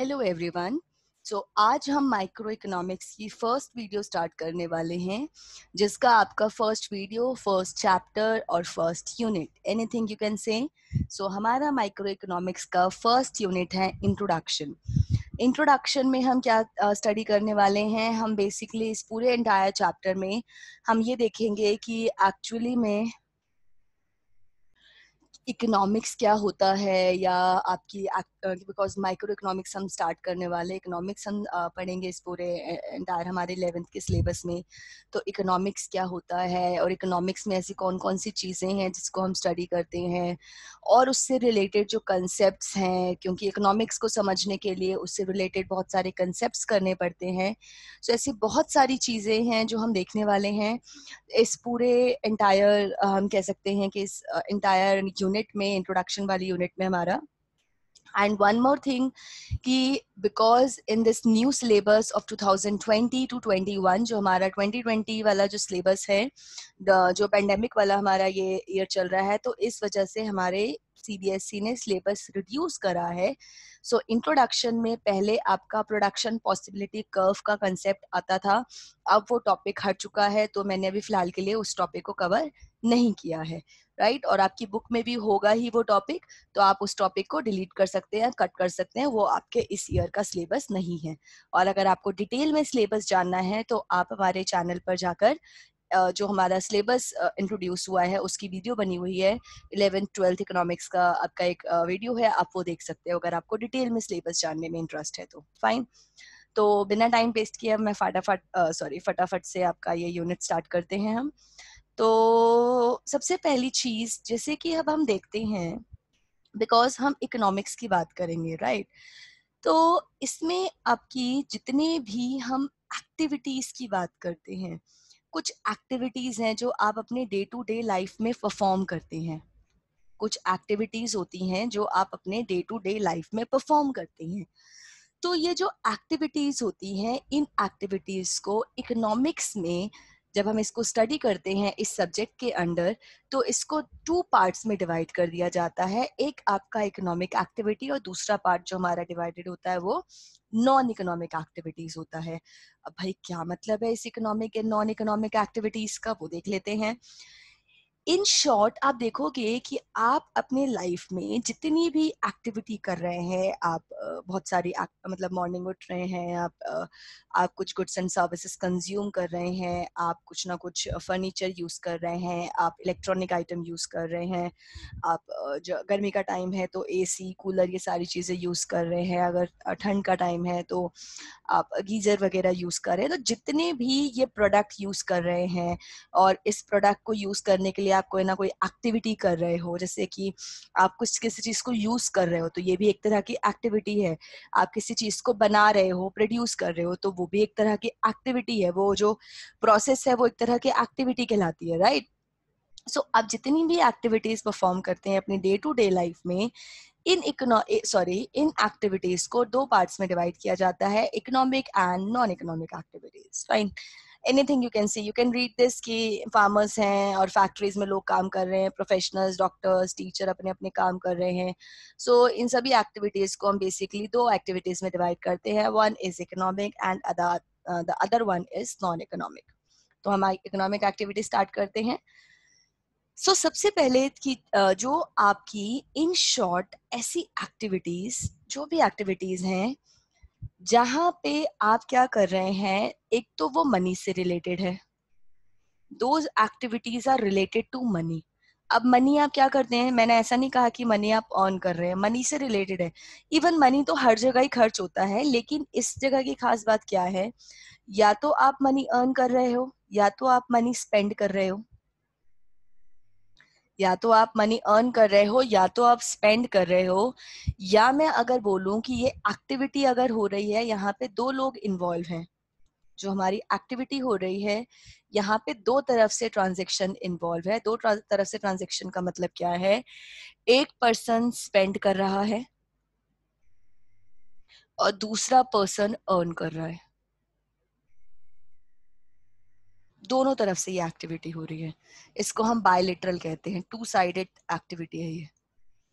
Hello everyone so आज हम micro economics की फर्स्ट वीडियो स्टार्ट करने वाले हैं जिसका आपका फर्स्ट वीडियो फर्स्ट चैप्टर और first unit anything you can say so हमारा माइक्रो इकोनॉमिक्स का फर्स्ट यूनिट है इंट्रोडक्शन इंट्रोडक्शन में हम क्या स्टडी uh, करने वाले हैं हम बेसिकली इस पूरे एंटायर चैप्टर में हम ये देखेंगे कि एक्चुअली में इकोनॉमिक्स क्या होता है या आपकी बिकॉज माइक्रो इकोनॉमिक्स हम स्टार्ट करने वाले इकोनॉमिक्स हम पढ़ेंगे इस पूरे एंटायर हमारे इलेवेंथ के सिलेबस में तो इकोनॉमिक्स क्या होता है और इकोनॉमिक्स में ऐसी कौन कौन सी चीज़ें हैं जिसको हम स्टडी करते हैं और उससे रिलेटेड जो कंसेप्ट हैं क्योंकि इकोनॉमिक्स को समझने के लिए उससे रिलेटेड बहुत सारे कंसेप्ट करने पड़ते हैं सो so, ऐसी बहुत सारी चीज़ें हैं जो हम देखने वाले हैं इस पूरे एंटायर हम कह सकते हैं कि इस एंटायर यूनिट में इंट्रोडक्शन वाली यूनिट में हमारा एंड वन मोर थिंग कि because in this new syllabus of 2020 to 21 जो हमारा 2020 वाला जो सिलेबस है जो पेंडेमिक वाला हमारा ये ईयर चल रहा है तो इस वजह से हमारे सीबीएसई e ने सिलेबस रिड्यूस करा है सो so, इंट्रोडक्शन में पहले आपका प्रोडक्शन पॉसिबिलिटी कर्व का कंसेप्ट आता था अब वो टॉपिक हट चुका है तो मैंने अभी फिलहाल के लिए उस टॉपिक को कवर नहीं किया है राइट right? और आपकी बुक में भी होगा ही वो टॉपिक तो आप उस टॉपिक को डिलीट कर सकते हैं कट कर सकते हैं वो आपके इस ईयर का सिलेबस नहीं है और अगर आपको डिटेल में सिलेबस जानना है तो आप हमारे चैनल पर जाकर जो हमारा सिलेबस इंट्रोड्यूस हुआ है उसकी वीडियो बनी हुई है इलेवेंथ ट्वेल्थ इकोनॉमिक्स का आपका एक वीडियो है आप वो देख सकते हो अगर आपको डिटेल में सिलेबस जानने में इंटरेस्ट है तो फाइन तो बिना टाइम वेस्ट किए मैं फटाफट सॉरी फटाफट से आपका ये यूनिट स्टार्ट करते हैं हम तो सबसे पहली चीज जैसे कि अब हम देखते हैं बिकॉज हम इकोनॉमिक्स की बात करेंगे राइट right? तो इसमें आपकी जितने भी हम एक्टिविटीज की बात करते हैं कुछ एक्टिविटीज हैं जो आप अपने डे टू डे लाइफ में परफॉर्म करते हैं कुछ एक्टिविटीज होती हैं जो आप अपने डे टू डे लाइफ में परफॉर्म करते हैं तो ये जो एक्टिविटीज होती हैं इन एक्टिविटीज को इकोनॉमिक्स में जब हम इसको स्टडी करते हैं इस सब्जेक्ट के अंडर तो इसको टू पार्ट्स में डिवाइड कर दिया जाता है एक आपका इकोनॉमिक एक्टिविटी और दूसरा पार्ट जो हमारा डिवाइडेड होता है वो नॉन इकोनॉमिक एक्टिविटीज होता है अब भाई क्या मतलब है इस economic and non economic activities का वो देख लेते हैं इन शॉर्ट आप देखोगे कि आप अपने लाइफ में जितनी भी एक्टिविटी कर रहे हैं आप बहुत सारी मतलब मॉर्निंग उठ रहे हैं आप आप कुछ गुड्स एंड सर्विसेज कंज्यूम कर रहे हैं आप कुछ ना कुछ फर्नीचर यूज़ कर रहे हैं आप इलेक्ट्रॉनिक आइटम यूज़ कर रहे हैं आप जो गर्मी का टाइम है तो ए कूलर ये सारी चीज़ें यूज़ कर रहे हैं अगर ठंड का टाइम है तो आप गीजर वगैरह यूज़ कर रहे हैं तो जितने भी ये प्रोडक्ट यूज़ कर रहे हैं और इस प्रोडक्ट को यूज़ करने के लिए आप कोई ना कोई एक्टिविटी कर रहे हो जैसे कि आप कुछ किसी चीज को यूज कर रहे हो तो ये भी एक तरह की एक्टिविटी है आप किसी चीज को बना रहे हो प्रोड्यूस कर रहे हो तो वो भी एक तरह की एक्टिविटी है वो जो प्रोसेस है वो एक तरह की एक्टिविटी कहलाती है राइट सो so, आप जितनी भी एक्टिविटीज परफॉर्म करते हैं अपनी डे टू डे लाइफ में इन इकोनो सॉरी इन एक्टिविटीज को दो पार्ट्स में डिवाइड किया जाता है economic and non economic activities right anything you can see you can read this कि फार्मर्स हैं और फैक्ट्रीज में लोग काम कर रहे हैं प्रोफेशनल्स डॉक्टर्स टीचर अपने अपने काम कर रहे हैं सो so, इन सभी एक्टिविटीज को हम बेसिकली दो एक्टिविटीज में डिवाइड करते हैं one is economic and the other one is non economic तो हम इकोनॉमिक एक्टिविटी स्टार्ट करते हैं सो so, सबसे पहले की uh, जो आपकी इन शॉर्ट ऐसी एक्टिविटीज जो भी एक्टिविटीज हैं जहाँ पे आप क्या कर रहे हैं एक तो वो मनी से रिलेटेड है those activities are related to money अब मनी आप क्या करते हैं मैंने ऐसा नहीं कहा कि मनी आप ऑन कर रहे हैं मनी से रिलेटेड है इवन मनी तो हर जगह ही खर्च होता है लेकिन इस जगह की खास बात क्या है या तो आप मनी अर्न कर रहे हो या तो आप मनी स्पेंड कर रहे हो या तो आप मनी अर्न कर रहे हो या तो आप स्पेंड कर रहे हो या मैं अगर बोलूं कि ये एक्टिविटी अगर हो रही है यहाँ पे दो लोग इन्वॉल्व हैं जो हमारी एक्टिविटी हो रही है यहाँ पे दो तरफ से ट्रांजेक्शन इन्वॉल्व है दो तरफ से ट्रांजेक्शन का मतलब क्या है एक पर्सन स्पेंड कर रहा है और दूसरा पर्सन अर्न कर रहा है दोनों तरफ से ये एक्टिविटी हो रही है इसको हम बायोलिटरल कहते हैं टू साइडेड एक्टिविटी है ये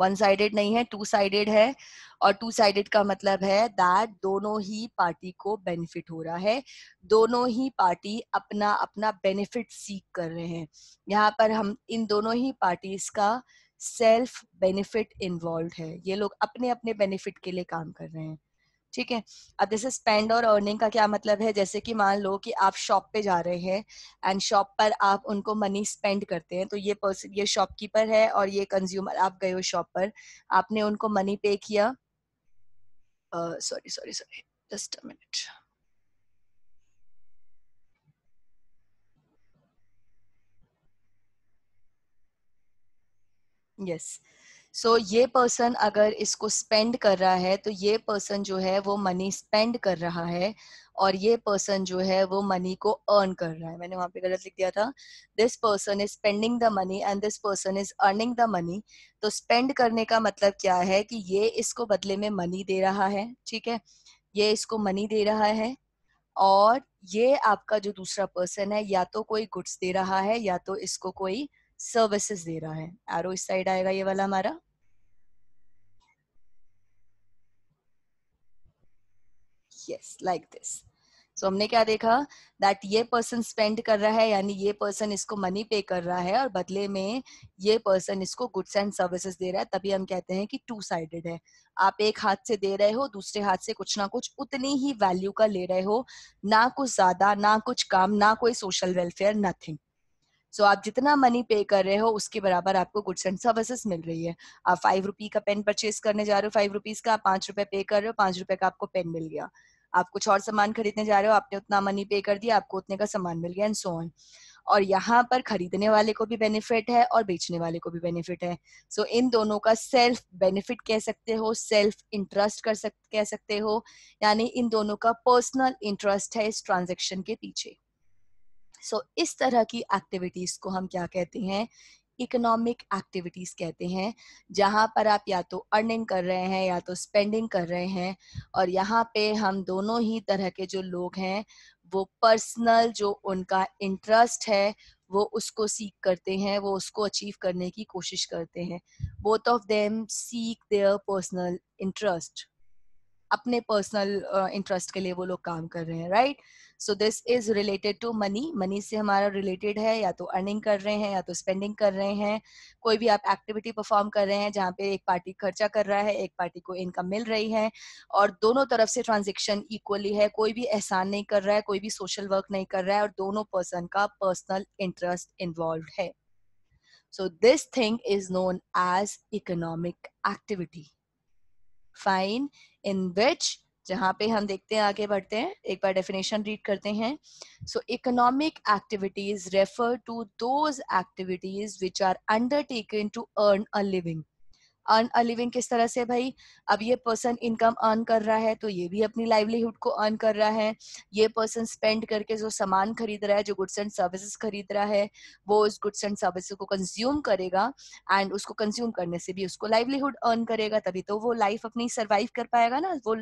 वन साइडेड नहीं है टू साइडेड है और टू साइडेड का मतलब है दैट दोनों ही पार्टी को बेनिफिट हो रहा है दोनों ही पार्टी अपना अपना बेनिफिट सीख कर रहे हैं यहाँ पर हम इन दोनों ही पार्टीज का सेल्फ बेनिफिट इन्वॉल्व है ये लोग अपने अपने बेनिफिट के लिए काम कर रहे हैं ठीक है अब जैसे स्पेंड और अर्निंग का क्या मतलब है जैसे कि मान लो कि आप शॉप पे जा रहे हैं एंड शॉप पर आप उनको मनी स्पेंड करते हैं तो ये पर्सन ये शॉपकीपर है और ये कंज्यूमर आप गए हो शॉप पर आपने उनको मनी पे किया sorry sorry sorry just minute yes yes. So so, ये पर्सन अगर इसको स्पेंड कर रहा है तो ये पर्सन जो है वो मनी स्पेंड कर रहा है और ये पर्सन जो है वो मनी को अर्न कर रहा है मैंने वहां पे गलत लिख दिया था this person is spending the money and this person is earning the money तो स्पेंड करने का मतलब क्या है कि ये इसको बदले में मनी दे रहा है ठीक है ये इसको मनी दे रहा है और ये आपका जो दूसरा पर्सन है या तो कोई गुड्स दे रहा है या तो इसको कोई सर्विसेज दे रहा है एरो इस साइड आएगा ये वाला हमारा यस लाइक दिस सो हमने क्या देखा दैट ये पर्सन स्पेंड कर रहा है यानी ये पर्सन इसको मनी पे कर रहा है और बदले में ये पर्सन इसको गुड्स एंड सर्विसेज दे रहा है तभी हम कहते हैं कि टू साइडेड है आप एक हाथ से दे रहे हो दूसरे हाथ से कुछ ना कुछ उतनी ही वैल्यू का ले रहे हो ना कुछ ज्यादा ना कुछ कम ना कोई social welfare nothing so so, आप जितना मनी पे कर रहे हो उसके बराबर आपको गुड्स एंड सर्विसेज मिल रही है आप फाइव रुपी का पेन परचेज करने जा रहे हो फाइव रुपीज का आप पांच रुपए पे कर रहे हो पांच रुपए का आपको पेन मिल गया आप कुछ और सामान खरीदने जा रहे हो आपने उतना मनी पे कर दिया आपको उतने का सामान मिल गया एंड सो ऑन और यहाँ पर खरीदने वाले को भी बेनिफिट है और बेचने वाले को भी बेनिफिट है सो so, इन दोनों का सेल्फ बेनिफिट कह सकते हो सेल्फ इंटरेस्ट कर सक कह सकते हो यानी इन दोनों का पर्सनल इंटरेस्ट है इस ट्रांजेक्शन के पीछे सो so, इस तरह की एक्टिविटीज़ को हम क्या कहते हैं इकोनॉमिक एक्टिविटीज़ कहते हैं जहाँ पर आप या तो अर्निंग कर रहे हैं या तो स्पेंडिंग कर रहे हैं और यहाँ पे हम दोनों ही तरह के जो लोग हैं वो पर्सनल जो उनका इंटरेस्ट है वो उसको सीख करते हैं वो उसको अचीव करने की कोशिश करते हैं both of them seek their personal interest अपने पर्सनल इंटरेस्ट uh, के लिए वो लोग काम कर रहे हैं right so this is related to money money से हमारा रिलेटेड है या तो अर्निंग कर रहे हैं या तो स्पेंडिंग कर रहे हैं कोई भी आप एक्टिविटी परफॉर्म कर रहे हैं जहाँ पे एक पार्टी खर्चा कर रहा है एक पार्टी को इनकम मिल रही है और दोनों तरफ से ट्रांजेक्शन इक्वली है कोई भी एहसान नहीं कर रहा है कोई भी सोशल वर्क नहीं कर रहा है और दोनों पर्सन का पर्सनल इंटरेस्ट इन्वॉल्व है so this thing is known as economic activity fine in which जहां पे हम देखते हैं आगे बढ़ते हैं एक बार डेफिनेशन रीड करते हैं so economic activities refer to those activities which are undertaken to earn a living earn a living किस तरह से भाई अब ये पर्सन इनकम अर्न कर रहा है तो ये भी अपनी लाइवलीहुड को अर्न कर रहा है ये पर्सन स्पेंड करके जो सामान खरीद रहा है जो गुड्स एंड सर्विसेज खरीद रहा है वो उस गुड्स एंड सर्विसेज को कंज्यूम करेगा एंड उसको कंज्यूम करने से भी उसको लाइवलीहुड अर्न करेगा तभी तो वो लाइफ अपनी सर्वाइव कर पाएगा ना वो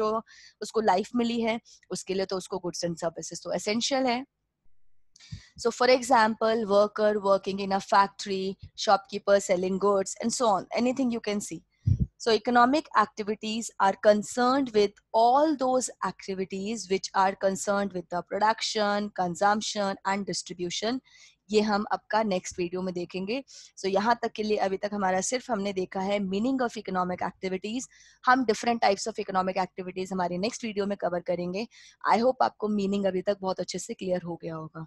जो उसको लाइफ मिली है उसके लिए तो उसको गुड्स एंड सर्विसेज तो एसेंशियल है So, for example, worker working in a factory, shopkeeper selling goods, and so on, anything you can see. So, economic activities are concerned with all those activities which are concerned with the production, consumption, and distribution. ये हम आपका next video में देखेंगे सो so, यहाँ तक के लिए अभी तक हमारा सिर्फ हमने देखा है मीनिंग ऑफ इकोनॉमिक एक्टिविटीज हम different types of economic activities हमारी नेक्स्ट वीडियो में कवर करेंगे आई होप आपको मीनिंग अभी तक बहुत अच्छे से क्लियर हो गया होगा